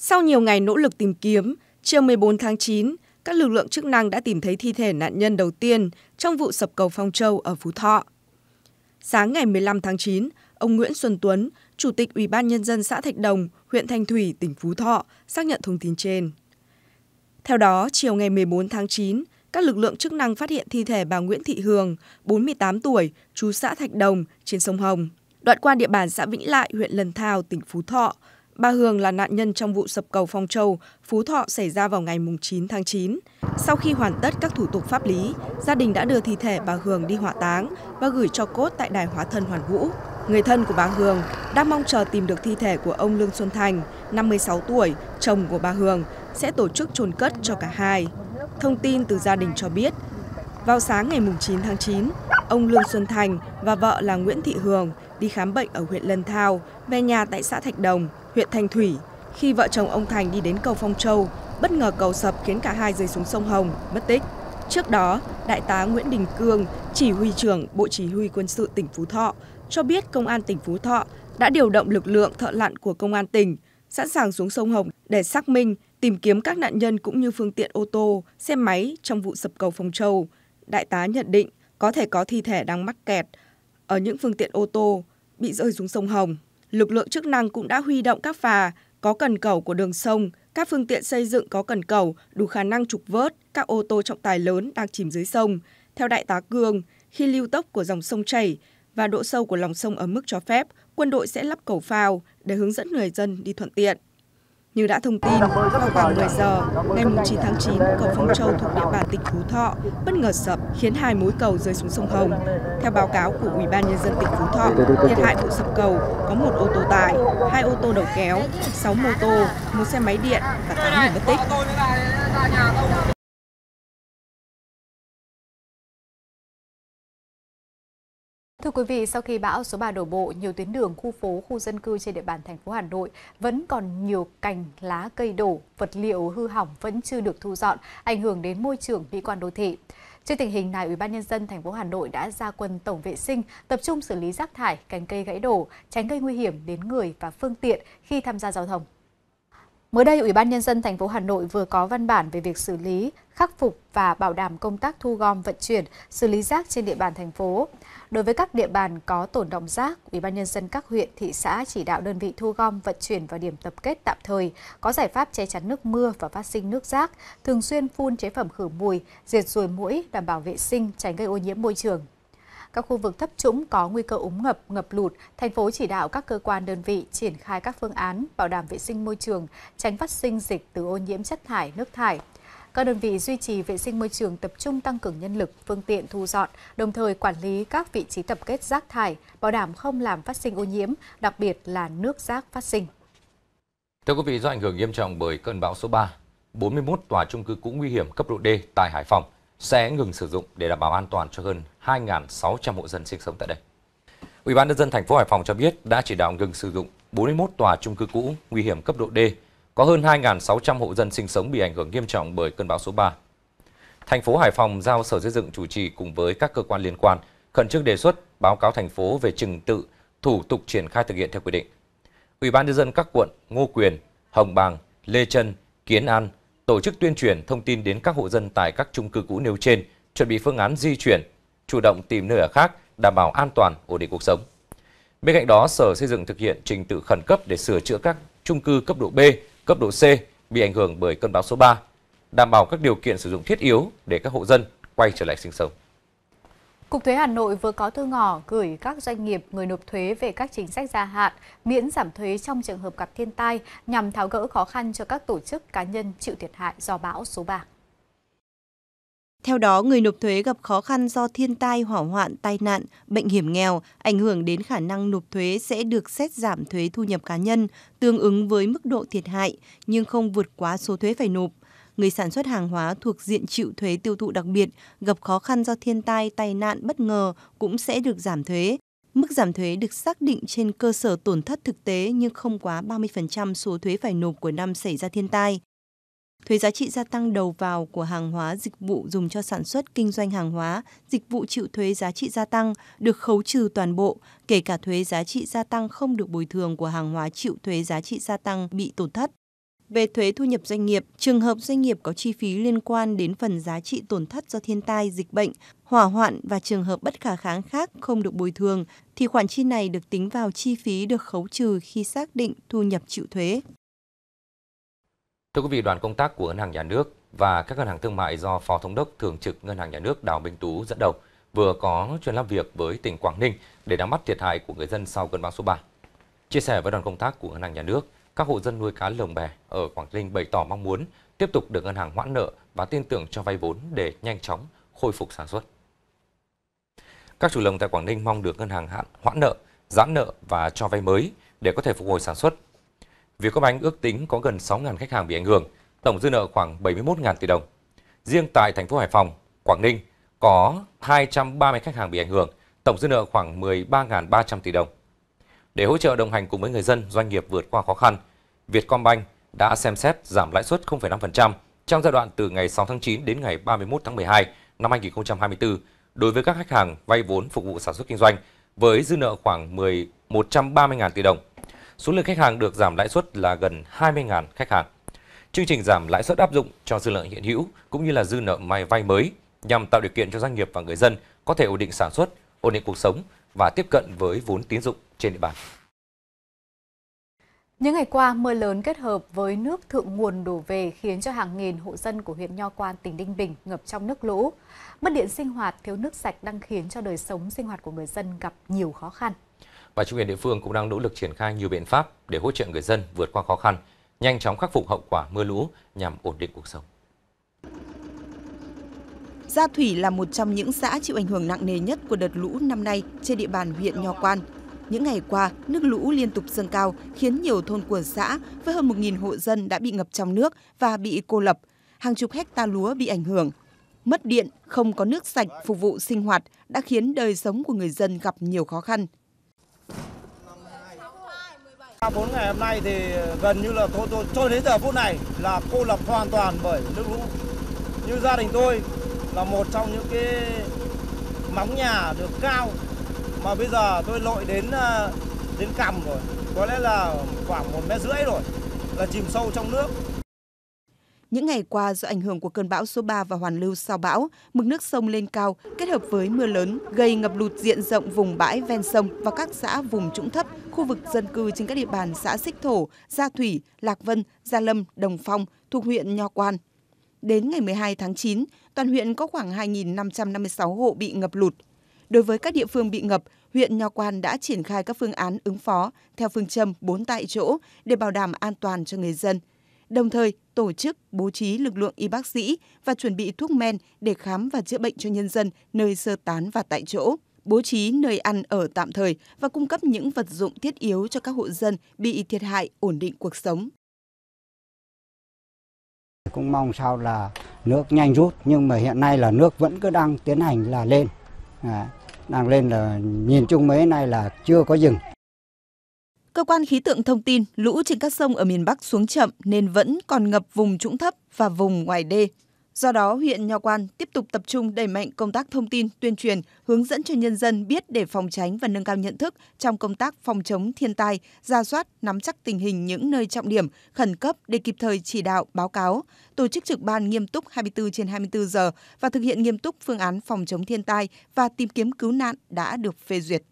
Sau nhiều ngày nỗ lực tìm kiếm, chiều 14 tháng 9, các lực lượng chức năng đã tìm thấy thi thể nạn nhân đầu tiên trong vụ sập cầu Phong Châu ở Phú Thọ. Sáng ngày 15 tháng 9, ông Nguyễn Xuân Tuấn, Chủ tịch Ủy ban Nhân dân xã Thạch Đồng, huyện Thanh Thủy, tỉnh Phú Thọ, xác nhận thông tin trên. Theo đó, chiều ngày 14 tháng 9, các lực lượng chức năng phát hiện thi thể bà Nguyễn Thị Hường, 48 tuổi, trú xã Thạch Đồng, trên sông Hồng, đoạn qua địa bàn xã Vĩnh Lại, huyện Lần Thào, tỉnh Phú Thọ, Bà Hường là nạn nhân trong vụ sập cầu Phong Châu, Phú Thọ xảy ra vào ngày 9 tháng 9. Sau khi hoàn tất các thủ tục pháp lý, gia đình đã đưa thi thể bà Hường đi hỏa táng và gửi cho cốt tại đài hóa thân Hoàn Vũ. Người thân của bà Hường đang mong chờ tìm được thi thể của ông Lương Xuân Thành, 56 tuổi, chồng của bà Hường, sẽ tổ chức chôn cất cho cả hai. Thông tin từ gia đình cho biết, vào sáng ngày 9 tháng 9, ông Lương Xuân Thành và vợ là Nguyễn Thị Hường đi khám bệnh ở huyện Lân Thao, về nhà tại xã Thạch Đồng, huyện Thanh Thủy. Khi vợ chồng ông Thành đi đến cầu Phong Châu, bất ngờ cầu sập khiến cả hai rơi xuống sông Hồng, mất tích. Trước đó, Đại tá Nguyễn Đình Cương, chỉ huy trưởng Bộ Chỉ huy Quân sự tỉnh Phú Thọ, cho biết Công an tỉnh Phú Thọ đã điều động lực lượng thợ lặn của Công an tỉnh, sẵn sàng xuống sông Hồng để xác minh, tìm kiếm các nạn nhân cũng như phương tiện ô tô, xe máy trong vụ sập cầu Phong Châu. Đại tá nhận định có thể có thi thể đang mắc kẹt ở những phương tiện ô tô bị rơi xuống sông Hồng lực lượng chức năng cũng đã huy động các phà có cần cầu của đường sông, các phương tiện xây dựng có cần cầu đủ khả năng trục vớt các ô tô trọng tài lớn đang chìm dưới sông. Theo đại tá Cương, khi lưu tốc của dòng sông chảy và độ sâu của lòng sông ở mức cho phép, quân đội sẽ lắp cầu phao để hướng dẫn người dân đi thuận tiện. Như đã thông tin, dạ, vào khoảng 10 giờ dạ, ngày 9 tháng 9, dạ, cầu Phong Châu thuộc địa bàn tỉnh Phú Thọ bất ngờ sập khiến hai mối cầu rơi xuống sông Hồng. Theo báo cáo của Ủy ban nhân dân tỉnh Phú Thọ, thiệt hại vụ sập cầu có một ô tô tải, hai ô tô đầu kéo, 6 mô tô, một xe máy điện và 8 người mất tích. quý vị, sau khi bão số 3 đổ bộ, nhiều tuyến đường, khu phố, khu dân cư trên địa bàn thành phố Hà Nội vẫn còn nhiều cành, lá, cây đổ, vật liệu hư hỏng vẫn chưa được thu dọn, ảnh hưởng đến môi trường mỹ quan đô thị. Trước tình hình này, Ủy ban nhân dân thành phố Hà Nội đã ra quân tổng vệ sinh, tập trung xử lý rác thải, cành cây gãy đổ, tránh gây nguy hiểm đến người và phương tiện khi tham gia giao thông. Mới đây, Ủy ban Nhân dân thành phố Hà Nội vừa có văn bản về việc xử lý, khắc phục và bảo đảm công tác thu gom vận chuyển, xử lý rác trên địa bàn thành phố. Đối với các địa bàn có tổn động rác, Ủy ban Nhân dân các huyện, thị xã chỉ đạo đơn vị thu gom vận chuyển vào điểm tập kết tạm thời, có giải pháp che chắn nước mưa và phát sinh nước rác, thường xuyên phun chế phẩm khử mùi, diệt ruồi muỗi, đảm bảo vệ sinh, tránh gây ô nhiễm môi trường các khu vực thấp trũng có nguy cơ úng ngập, ngập lụt, thành phố chỉ đạo các cơ quan đơn vị triển khai các phương án bảo đảm vệ sinh môi trường, tránh phát sinh dịch từ ô nhiễm chất thải, nước thải. Các đơn vị duy trì vệ sinh môi trường tập trung tăng cường nhân lực, phương tiện thu dọn, đồng thời quản lý các vị trí tập kết rác thải, bảo đảm không làm phát sinh ô nhiễm, đặc biệt là nước rác phát sinh. Thưa quý vị, do ảnh hưởng nghiêm trọng bởi cơn bão số 3, 41 tòa trung cư cũ nguy hiểm cấp độ D tại Hải Phòng sẽ ngừng sử dụng để đảm bảo an toàn cho hơn 2.600 hộ dân sinh sống tại đây. Ủy ban nhân dân thành phố Hải Phòng cho biết đã chỉ đạo ngừng sử dụng 41 tòa chung cư cũ nguy hiểm cấp độ D, có hơn 2.600 hộ dân sinh sống bị ảnh hưởng nghiêm trọng bởi cơn bão số 3. Thành phố Hải Phòng giao Sở Xây dựng chủ trì cùng với các cơ quan liên quan khẩn trương đề xuất báo cáo thành phố về trình tự, thủ tục triển khai thực hiện theo quy định. Ủy ban nhân dân các quận Ngô Quyền, Hồng Bàng, Lê Trân, Kiến An, tổ chức tuyên truyền thông tin đến các hộ dân tại các chung cư cũ nêu trên, chuẩn bị phương án di chuyển, chủ động tìm nơi ở khác, đảm bảo an toàn, ổn định cuộc sống. Bên cạnh đó, Sở Xây dựng thực hiện trình tự khẩn cấp để sửa chữa các chung cư cấp độ B, cấp độ C bị ảnh hưởng bởi cơn bão số 3, đảm bảo các điều kiện sử dụng thiết yếu để các hộ dân quay trở lại sinh sống. Cục thuế Hà Nội vừa có thư ngỏ gửi các doanh nghiệp người nộp thuế về các chính sách gia hạn, miễn giảm thuế trong trường hợp gặp thiên tai nhằm tháo gỡ khó khăn cho các tổ chức cá nhân chịu thiệt hại do bão số 3. Theo đó, người nộp thuế gặp khó khăn do thiên tai, hỏa hoạn, tai nạn, bệnh hiểm nghèo ảnh hưởng đến khả năng nộp thuế sẽ được xét giảm thuế thu nhập cá nhân tương ứng với mức độ thiệt hại nhưng không vượt quá số thuế phải nộp người sản xuất hàng hóa thuộc diện chịu thuế tiêu thụ đặc biệt gặp khó khăn do thiên tai, tai nạn bất ngờ cũng sẽ được giảm thuế. Mức giảm thuế được xác định trên cơ sở tổn thất thực tế nhưng không quá 30% số thuế phải nộp của năm xảy ra thiên tai. Thuế giá trị gia tăng đầu vào của hàng hóa dịch vụ dùng cho sản xuất kinh doanh hàng hóa, dịch vụ chịu thuế giá trị gia tăng được khấu trừ toàn bộ, kể cả thuế giá trị gia tăng không được bồi thường của hàng hóa chịu thuế giá trị gia tăng bị tổn thất về thuế thu nhập doanh nghiệp, trường hợp doanh nghiệp có chi phí liên quan đến phần giá trị tổn thất do thiên tai, dịch bệnh, hỏa hoạn và trường hợp bất khả kháng khác không được bồi thường thì khoản chi này được tính vào chi phí được khấu trừ khi xác định thu nhập chịu thuế. Thưa quý vị, đoàn công tác của Ngân hàng Nhà nước và các ngân hàng thương mại do Phó Thống đốc Thường trực Ngân hàng Nhà nước Đào Minh Tú dẫn đầu vừa có chuyến làm việc với tỉnh Quảng Ninh để nắm bắt thiệt hại của người dân sau cơn bão số 3. Chia sẻ với đoàn công tác của Ngân hàng Nhà nước, các hộ dân nuôi cá lồng bè ở Quảng Ninh bày tỏ mong muốn tiếp tục được ngân hàng hoãn nợ và tin tưởng cho vay vốn để nhanh chóng khôi phục sản xuất. Các chủ lồng tại Quảng Ninh mong được ngân hàng hạn hoãn nợ, giãn nợ và cho vay mới để có thể phục hồi sản xuất. Việc có Vietcombank ước tính có gần 6.000 khách hàng bị ảnh hưởng, tổng dư nợ khoảng 71.000 tỷ đồng. Riêng tại thành phố Hải Phòng, Quảng Ninh có 230 khách hàng bị ảnh hưởng, tổng dư nợ khoảng 13.300 tỷ đồng. Để hỗ trợ đồng hành cùng với người dân, doanh nghiệp vượt qua khó khăn, Vietcombank đã xem xét giảm lãi suất 0,5% trong giai đoạn từ ngày 6 tháng 9 đến ngày 31 tháng 12 năm 2024 đối với các khách hàng vay vốn phục vụ sản xuất kinh doanh với dư nợ khoảng 130.000 tỷ đồng. Số lượng khách hàng được giảm lãi suất là gần 20.000 khách hàng. Chương trình giảm lãi suất áp dụng cho dư nợ hiện hữu cũng như là dư nợ mai vay mới nhằm tạo điều kiện cho doanh nghiệp và người dân có thể ổn định sản xuất, ổn định cuộc sống và tiếp cận với vốn tín dụng trên địa bàn. Những ngày qua, mưa lớn kết hợp với nước thượng nguồn đổ về khiến cho hàng nghìn hộ dân của huyện Nho Quan, tỉnh Ninh Bình ngập trong nước lũ. Mất điện sinh hoạt, thiếu nước sạch đang khiến cho đời sống sinh hoạt của người dân gặp nhiều khó khăn. Và chính quyền địa phương cũng đang nỗ lực triển khai nhiều biện pháp để hỗ trợ người dân vượt qua khó khăn, nhanh chóng khắc phục hậu quả mưa lũ nhằm ổn định cuộc sống. Gia Thủy là một trong những xã chịu ảnh hưởng nặng nề nhất của đợt lũ năm nay trên địa bàn huyện Nho Quan. Những ngày qua, nước lũ liên tục dâng cao khiến nhiều thôn của xã với hơn 1.000 hộ dân đã bị ngập trong nước và bị cô lập. Hàng chục hecta lúa bị ảnh hưởng. Mất điện, không có nước sạch phục vụ sinh hoạt đã khiến đời sống của người dân gặp nhiều khó khăn. Sau 4 ngày hôm nay thì gần như là thôn tôi cho đến giờ phút này là cô lập hoàn toàn bởi nước lũ. Như gia đình tôi là một trong những cái móng nhà được cao mà bây giờ tôi lội đến ờ, đến cằm rồi có lẽ là khoảng một mét rưỡi rồi là chìm sâu trong nước những ngày qua do ảnh hưởng của cơn bão số 3 và hoàn lưu sau bão, mực nước sông lên cao kết hợp với mưa lớn gây ngập lụt diện rộng vùng bãi ven sông và các xã vùng trũng thấp, khu vực dân cư trên các địa bàn xã Xích Thổ, Gia Thủy, Lạc Vân, Gia Lâm, Đồng Phong thuộc huyện Nho Quan. Đến ngày 12 tháng 9, toàn huyện có khoảng 2.556 hộ bị ngập lụt, Đối với các địa phương bị ngập, huyện Nho Quan đã triển khai các phương án ứng phó theo phương châm bốn tại chỗ để bảo đảm an toàn cho người dân. Đồng thời, tổ chức bố trí lực lượng y bác sĩ và chuẩn bị thuốc men để khám và chữa bệnh cho nhân dân nơi sơ tán và tại chỗ, bố trí nơi ăn ở tạm thời và cung cấp những vật dụng thiết yếu cho các hộ dân bị thiệt hại ổn định cuộc sống. Cũng mong sao là nước nhanh rút nhưng mà hiện nay là nước vẫn cứ đang tiến hành là lên. À, đang lên là nhìn chung mấy nay là chưa có dừng. Cơ quan khí tượng thông tin lũ trên các sông ở miền Bắc xuống chậm nên vẫn còn ngập vùng trũng thấp và vùng ngoài đê Do đó, huyện Nho Quan tiếp tục tập trung đẩy mạnh công tác thông tin, tuyên truyền, hướng dẫn cho nhân dân biết để phòng tránh và nâng cao nhận thức trong công tác phòng chống thiên tai, ra soát, nắm chắc tình hình những nơi trọng điểm, khẩn cấp để kịp thời chỉ đạo, báo cáo, tổ chức trực ban nghiêm túc 24 trên 24 giờ và thực hiện nghiêm túc phương án phòng chống thiên tai và tìm kiếm cứu nạn đã được phê duyệt.